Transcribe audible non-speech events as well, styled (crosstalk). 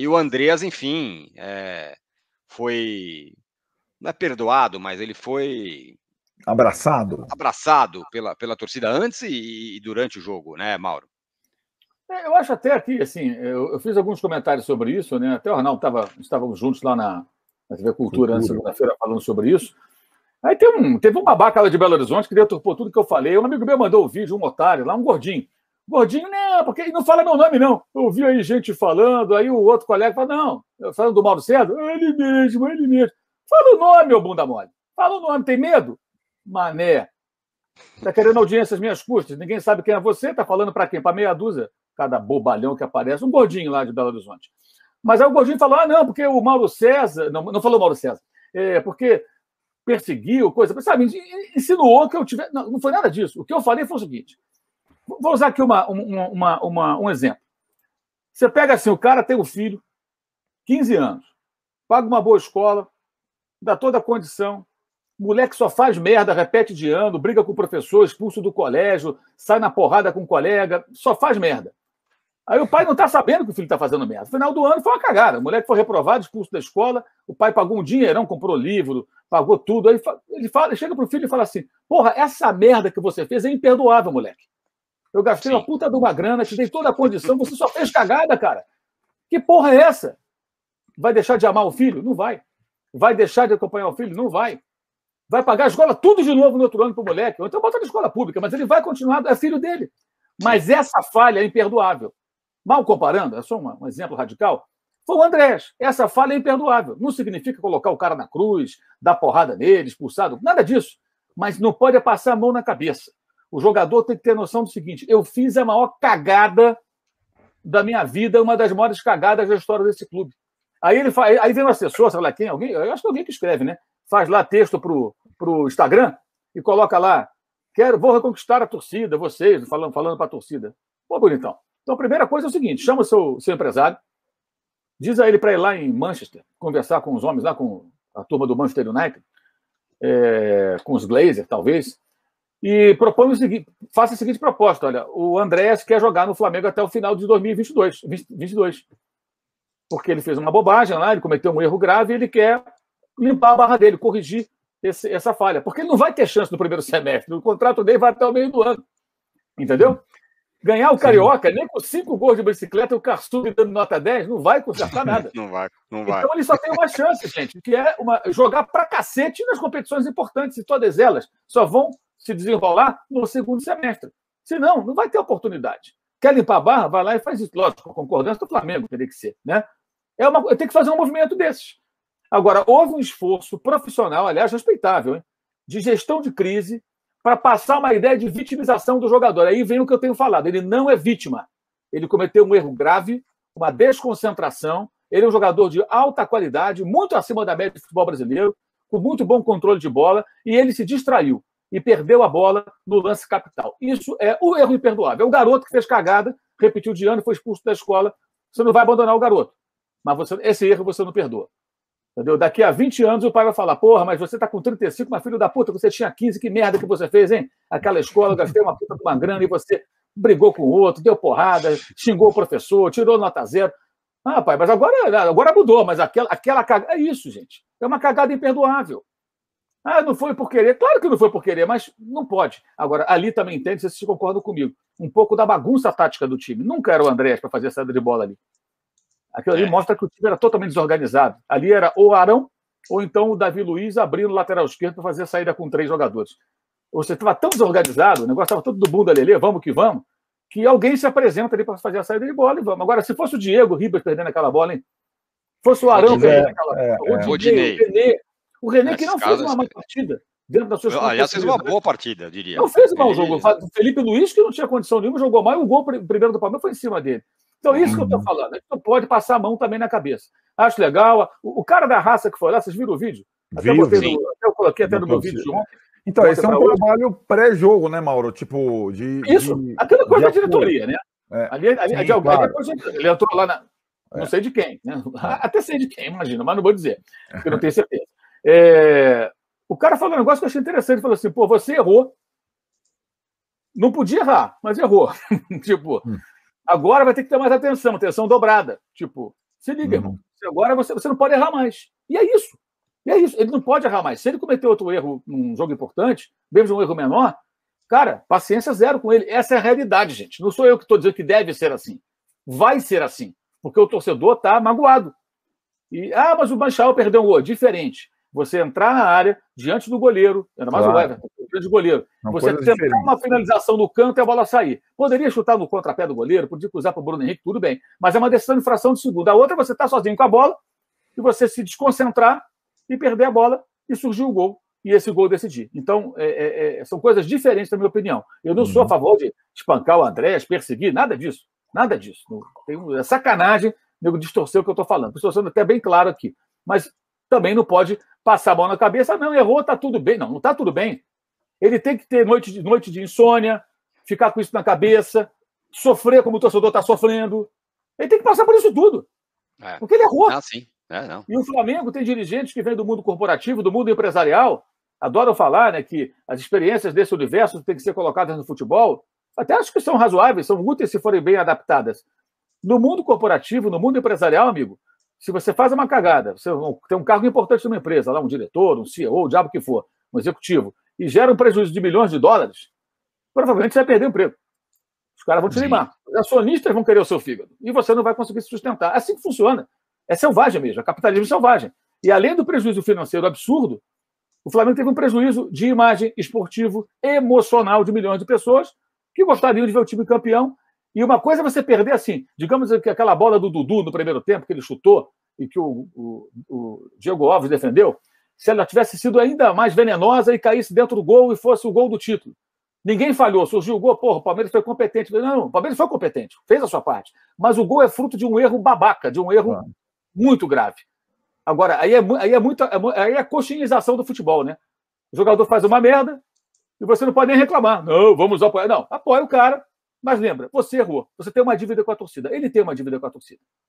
E o Andreas, enfim, é, foi. Não é perdoado, mas ele foi. Abraçado. Abraçado pela, pela torcida antes e, e durante o jogo, né, Mauro? É, eu acho até aqui, assim, eu, eu, fiz alguns comentários sobre isso, né? Até o Arnaldo estava. Estávamos juntos lá na, na TV Cultura, Cultura. na segunda-feira, falando sobre isso. Aí tem um, teve um babaca lá de Belo Horizonte que deturpou tudo que eu falei. Um amigo meu mandou o um vídeo, um otário lá, um gordinho. Gordinho, não, Porque não fala meu nome, não. Eu ouvi aí gente falando, aí o outro colega fala, não, falando do Mauro César, ele mesmo, ele mesmo. Fala o nome, ô bunda mole. Fala o nome, tem medo? Mané. Tá querendo audiência às minhas custas, ninguém sabe quem é você, tá falando para quem? Para meia dúzia, cada bobalhão que aparece, um gordinho lá de Belo Horizonte. Mas aí o gordinho falou, ah, não, porque o Mauro César, não, não falou Mauro César, é porque perseguiu, coisa, sabe, insinuou que eu tivesse, não, não foi nada disso. O que eu falei foi o seguinte, Vou usar aqui uma, uma, uma, uma, um exemplo. Você pega assim, o cara tem um filho, 15 anos, paga uma boa escola, dá toda a condição, moleque só faz merda, repete de ano, briga com o professor, expulso do colégio, sai na porrada com o colega, só faz merda. Aí o pai não está sabendo que o filho está fazendo merda. No final do ano foi uma cagada. O moleque foi reprovado, expulso da escola, o pai pagou um dinheirão, comprou livro, pagou tudo. Aí ele, fala, ele chega pro filho e fala assim: Porra, essa merda que você fez é imperdoável, moleque. Eu gastei Sim. uma puta de uma grana, te dei toda a condição, você só fez cagada, cara. Que porra é essa? Vai deixar de amar o filho? Não vai. Vai deixar de acompanhar o filho? Não vai. Vai pagar a escola tudo de novo no outro ano pro moleque. Ou então bota na escola pública, mas ele vai continuar, é filho dele. Mas essa falha é imperdoável. Mal comparando, é só um exemplo radical, foi o Andrés. Essa falha é imperdoável. Não significa colocar o cara na cruz, dar porrada nele, expulsado, nada disso. Mas não pode passar a mão na cabeça. O jogador tem que ter noção do seguinte: eu fiz a maior cagada da minha vida, uma das maiores cagadas da história desse clube. Aí ele faz, aí vem um assessor, sei lá quem, alguém, eu acho que alguém que escreve, né? Faz lá texto pro, pro Instagram e coloca lá: quero, vou reconquistar a torcida, vocês, falando, falando para a torcida. Pô, bonitão. Então, a primeira coisa é o seguinte: chama o seu, seu empresário, diz a ele para ir lá em Manchester, conversar com os homens lá, com a turma do Manchester United, é, com os Glazers, talvez, e propõe o seguinte, faça a seguinte proposta, olha, o Andréas quer jogar no Flamengo até o final de 2022, 22, porque ele fez uma bobagem lá, ele cometeu um erro grave e ele quer limpar a barra dele, corrigir esse, essa falha, porque ele não vai ter chance no primeiro semestre, o contrato dele vai até o meio do ano, entendeu? Ganhar o Carioca, Sim. nem com cinco gols de bicicleta o Carçudo dando nota 10, não vai consertar (laughs) nada. não vai, não vai. Então ele só tem uma chance, gente, que é uma, jogar pra cacete nas competições importantes, e todas elas só vão se desenrolar no segundo semestre. Senão, não vai ter oportunidade. Quer limpar a barra? Vai lá e faz isso. Lógico, com concordância do Flamengo, teria que ser. Né? É uma, tem que fazer um movimento desses. Agora, houve um esforço profissional, aliás, respeitável, hein? de gestão de crise para passar uma ideia de vitimização do jogador. Aí vem o que eu tenho falado. Ele não é vítima. Ele cometeu um erro grave, uma desconcentração. Ele é um jogador de alta qualidade, muito acima da média do futebol brasileiro, com muito bom controle de bola, e ele se distraiu e perdeu a bola no lance capital. Isso é o erro imperdoável. É o garoto que fez cagada, repetiu de ano, e foi expulso da escola. Você não vai abandonar o garoto. Mas você, esse erro você não perdoa. Entendeu? Daqui a 20 anos o pai vai falar: porra, mas você está com 35, mas filho da puta, você tinha 15, que merda que você fez, hein? Aquela escola, gastei uma puta de uma grana e você brigou com o outro, deu porrada, xingou o professor, tirou nota zero. Ah, pai, mas agora, agora mudou, mas aquela, aquela cagada. É isso, gente. É uma cagada imperdoável. Ah, não foi por querer. Claro que não foi por querer, mas não pode. Agora, ali também entende, vocês concordam comigo. Um pouco da bagunça tática do time. Nunca era o Andrés para fazer a saída de bola ali. Aquilo ali é. mostra que o time era totalmente desorganizado. Ali era ou Arão, ou então o Davi Luiz abrindo o lateral esquerdo para fazer a saída com três jogadores. Ou seja, estava tão desorganizado, o negócio estava todo do bunda lelê, vamos que vamos, que alguém se apresenta ali para fazer a saída de bola e vamos. Agora, se fosse o Diego Ribas perdendo aquela bola, hein? Se fosse o Arão perdendo aquela é, bola. É, é. O Rodinei, o René é, que não fez uma má assim, partida dentro das suas Aliás, fez uma né? boa partida, diria. Não fez mal jogo. O Felipe Luiz, que não tinha condição nenhuma, jogou mal e o gol primeiro do Palmeiras foi em cima dele. Então, é isso que eu estou uhum. falando. A é gente pode passar a mão também na cabeça. Acho legal. O, cara da raça que foi lá, vocês viram o vídeo? Até, Viu, botei no, até eu coloquei até no meu vídeo ontem. Então, esse é um trabalho pré-jogo, né, Mauro? Tipo, de. Isso, de, aquela coisa da diretoria, né? É. Ali, ali, Sim, de alguém, claro. depois ele entrou lá na. Não sei de quem, né? (laughs) Até sei de quem, imagina, mas não vou dizer, porque não tenho certeza. É... O cara falou um negócio que eu achei interessante. Ele falou assim: pô, você errou. Não podia errar, mas errou. (laughs) tipo, hum. agora vai ter que ter mais atenção, atenção dobrada. Tipo, se liga, uhum. irmão. Agora você, você não pode errar mais. E é isso. E é isso. Ele não pode errar mais. Se ele cometer outro erro num jogo importante, mesmo um erro menor, cara, paciência zero com ele. Essa é a realidade, gente. Não sou eu que estou dizendo que deve ser assim. Vai ser assim. Porque o torcedor está magoado. E, ah, mas o Banchal perdeu um gol. Diferente você entrar na área diante do goleiro, ainda mais claro. o Everton, diante do goleiro, uma você tentar diferente. uma finalização no canto e a bola sair. Poderia chutar no contrapé do goleiro, podia cruzar para o Bruno Henrique, tudo bem, mas é uma decisão de fração de segundo. A outra, você está sozinho com a bola e você se desconcentrar e perder a bola e surgir o gol e esse gol decidir. Então, é, é, é, são coisas diferentes, na minha opinião. Eu não uhum. sou a uhum. favor de espancar o André, perseguir, nada disso. Nada disso. Tem um, é sacanagem nego distorcer o que eu estou falando. Estou sendo até bem claro aqui. Mas também não pode passar a mão na cabeça, não, errou, tá tudo bem. Não, não tá tudo bem. Ele tem que ter noite de, noite de insônia, ficar com isso na cabeça, sofrer como o torcedor está sofrendo. Ele tem que passar por isso tudo. É. Porque ele errou. Ah, sim. É, não. E o Flamengo tem dirigentes que vêm do mundo corporativo, do mundo empresarial, adoram falar né, que as experiências desse universo têm que ser colocadas no futebol. Até acho que são razoáveis, são úteis se forem bem adaptadas. No mundo corporativo, no mundo empresarial, amigo, se você faz uma cagada, você tem um cargo importante numa empresa, lá um diretor, um CEO, o diabo que for, um executivo, e gera um prejuízo de milhões de dólares, provavelmente você vai perder o emprego. Os caras vão te limar. Os acionistas vão querer o seu fígado. E você não vai conseguir se sustentar. É assim que funciona. É selvagem mesmo. É capitalismo selvagem. E além do prejuízo financeiro absurdo, o Flamengo teve um prejuízo de imagem esportivo emocional de milhões de pessoas que gostariam de ver o time campeão e uma coisa é você perder assim, digamos que aquela bola do Dudu no primeiro tempo que ele chutou e que o, o, o Diego Alves defendeu, se ela tivesse sido ainda mais venenosa e caísse dentro do gol e fosse o gol do título. Ninguém falhou, surgiu o gol, porra, o Palmeiras foi competente. Não, não, o Palmeiras foi competente, fez a sua parte. Mas o gol é fruto de um erro babaca, de um erro muito grave. Agora, aí é, aí é muito. É aí é a coxinização do futebol, né? O jogador faz uma merda e você não pode nem reclamar. Não, vamos apoiar. Não, apoia o cara, mas lembra, você errou. Você tem uma dívida com a torcida. Ele tem uma dívida com a torcida.